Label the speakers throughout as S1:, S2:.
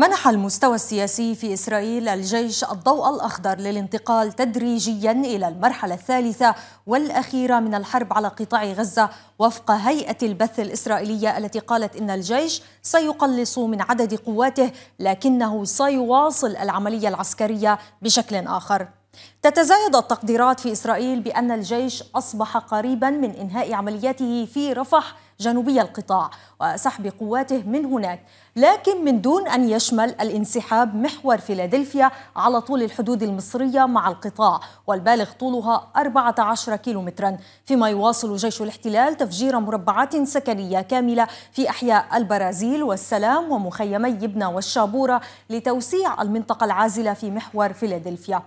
S1: منح المستوى السياسي في إسرائيل الجيش الضوء الأخضر للانتقال تدريجيا إلى المرحلة الثالثة والأخيرة من الحرب على قطاع غزة وفق هيئة البث الإسرائيلية التي قالت إن الجيش سيقلص من عدد قواته لكنه سيواصل العملية العسكرية بشكل آخر تتزايد التقديرات في إسرائيل بأن الجيش أصبح قريبا من إنهاء عملياته في رفح جنوبي القطاع وسحب قواته من هناك لكن من دون أن يشمل الانسحاب محور فيلادلفيا على طول الحدود المصرية مع القطاع والبالغ طولها 14 كيلومترا فيما يواصل جيش الاحتلال تفجير مربعات سكنية كاملة في أحياء البرازيل والسلام ومخيمي يبنى والشابورة لتوسيع المنطقة العازلة في محور فيلادلفيا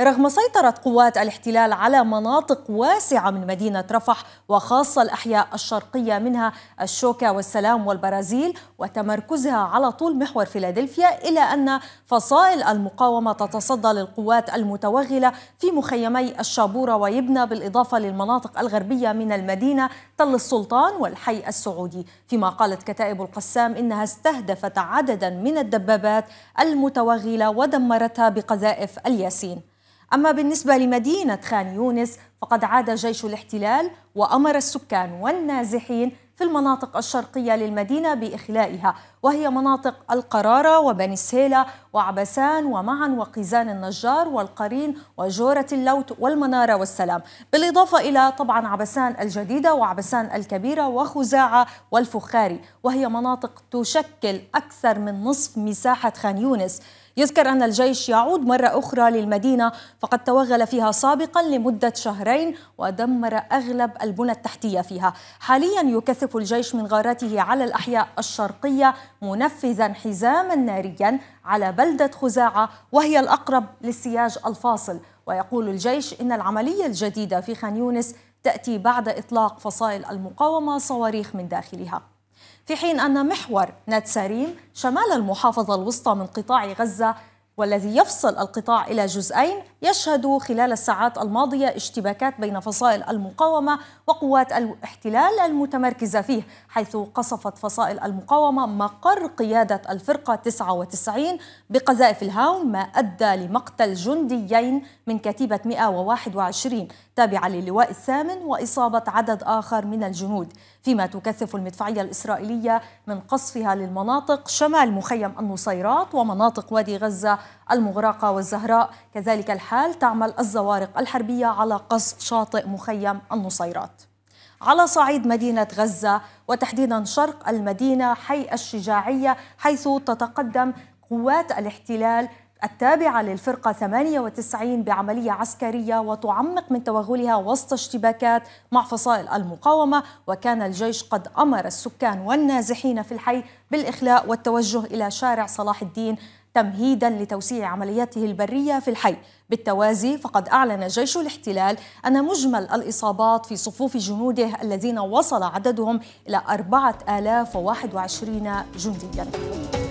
S1: رغم سيطرة قوات الاحتلال على مناطق واسعة من مدينة رفح وخاصة الأحياء الشرقية منها الشوكة والسلام والبرازيل وتمركزها على طول محور فيلادلفيا إلى أن فصائل المقاومة تتصدى للقوات المتوغلة في مخيمي الشابورة ويبنى بالإضافة للمناطق الغربية من المدينة تل السلطان والحي السعودي فيما قالت كتائب القسام إنها استهدفت عددا من الدبابات المتوغلة ودمرتها بقذائف الياسين أما بالنسبة لمدينة خان يونس فقد عاد جيش الاحتلال وأمر السكان والنازحين في المناطق الشرقية للمدينة بإخلائها وهي مناطق القرارة وبني سهيلة وعبسان ومعا وقيزان النجار والقرين وجورة اللوت والمنارة والسلام بالإضافة إلى طبعا عبسان الجديدة وعبسان الكبيرة وخزاعة والفخاري وهي مناطق تشكل أكثر من نصف مساحة خان يونس يذكر أن الجيش يعود مرة أخرى للمدينة فقد توغل فيها سابقا لمدة شهرين ودمر أغلب البنى التحتية فيها حاليا يكثف الجيش من غاراته على الأحياء الشرقية منفذا حزاما ناريا على بلدة خزاعة وهي الأقرب للسياج الفاصل ويقول الجيش إن العملية الجديدة في خان يونس تأتي بعد إطلاق فصائل المقاومة صواريخ من داخلها في حين أن محور نات شمال المحافظة الوسطى من قطاع غزة والذي يفصل القطاع إلى جزئين يشهد خلال الساعات الماضية اشتباكات بين فصائل المقاومة وقوات الاحتلال المتمركزة فيه حيث قصفت فصائل المقاومة مقر قيادة الفرقة 99 بقذائف الهاون ما أدى لمقتل جنديين من كتيبة 121 تابعة للواء الثامن وإصابة عدد آخر من الجنود فيما تكثف المدفعية الإسرائيلية من قصفها للمناطق شمال مخيم النصيرات ومناطق وادي غزة المغرقة والزهراء كذلك الحال تعمل الزوارق الحربية على قصف شاطئ مخيم النصيرات على صعيد مدينة غزة وتحديدا شرق المدينة حي الشجاعية حيث تتقدم قوات الاحتلال التابعة للفرقة 98 بعملية عسكرية وتعمق من توغلها وسط اشتباكات مع فصائل المقاومة وكان الجيش قد أمر السكان والنازحين في الحي بالإخلاء والتوجه إلى شارع صلاح الدين تمهيدا لتوسيع عملياته البرية في الحي بالتوازي فقد أعلن جيش الاحتلال أن مجمل الإصابات في صفوف جنوده الذين وصل عددهم إلى 4021 جندياً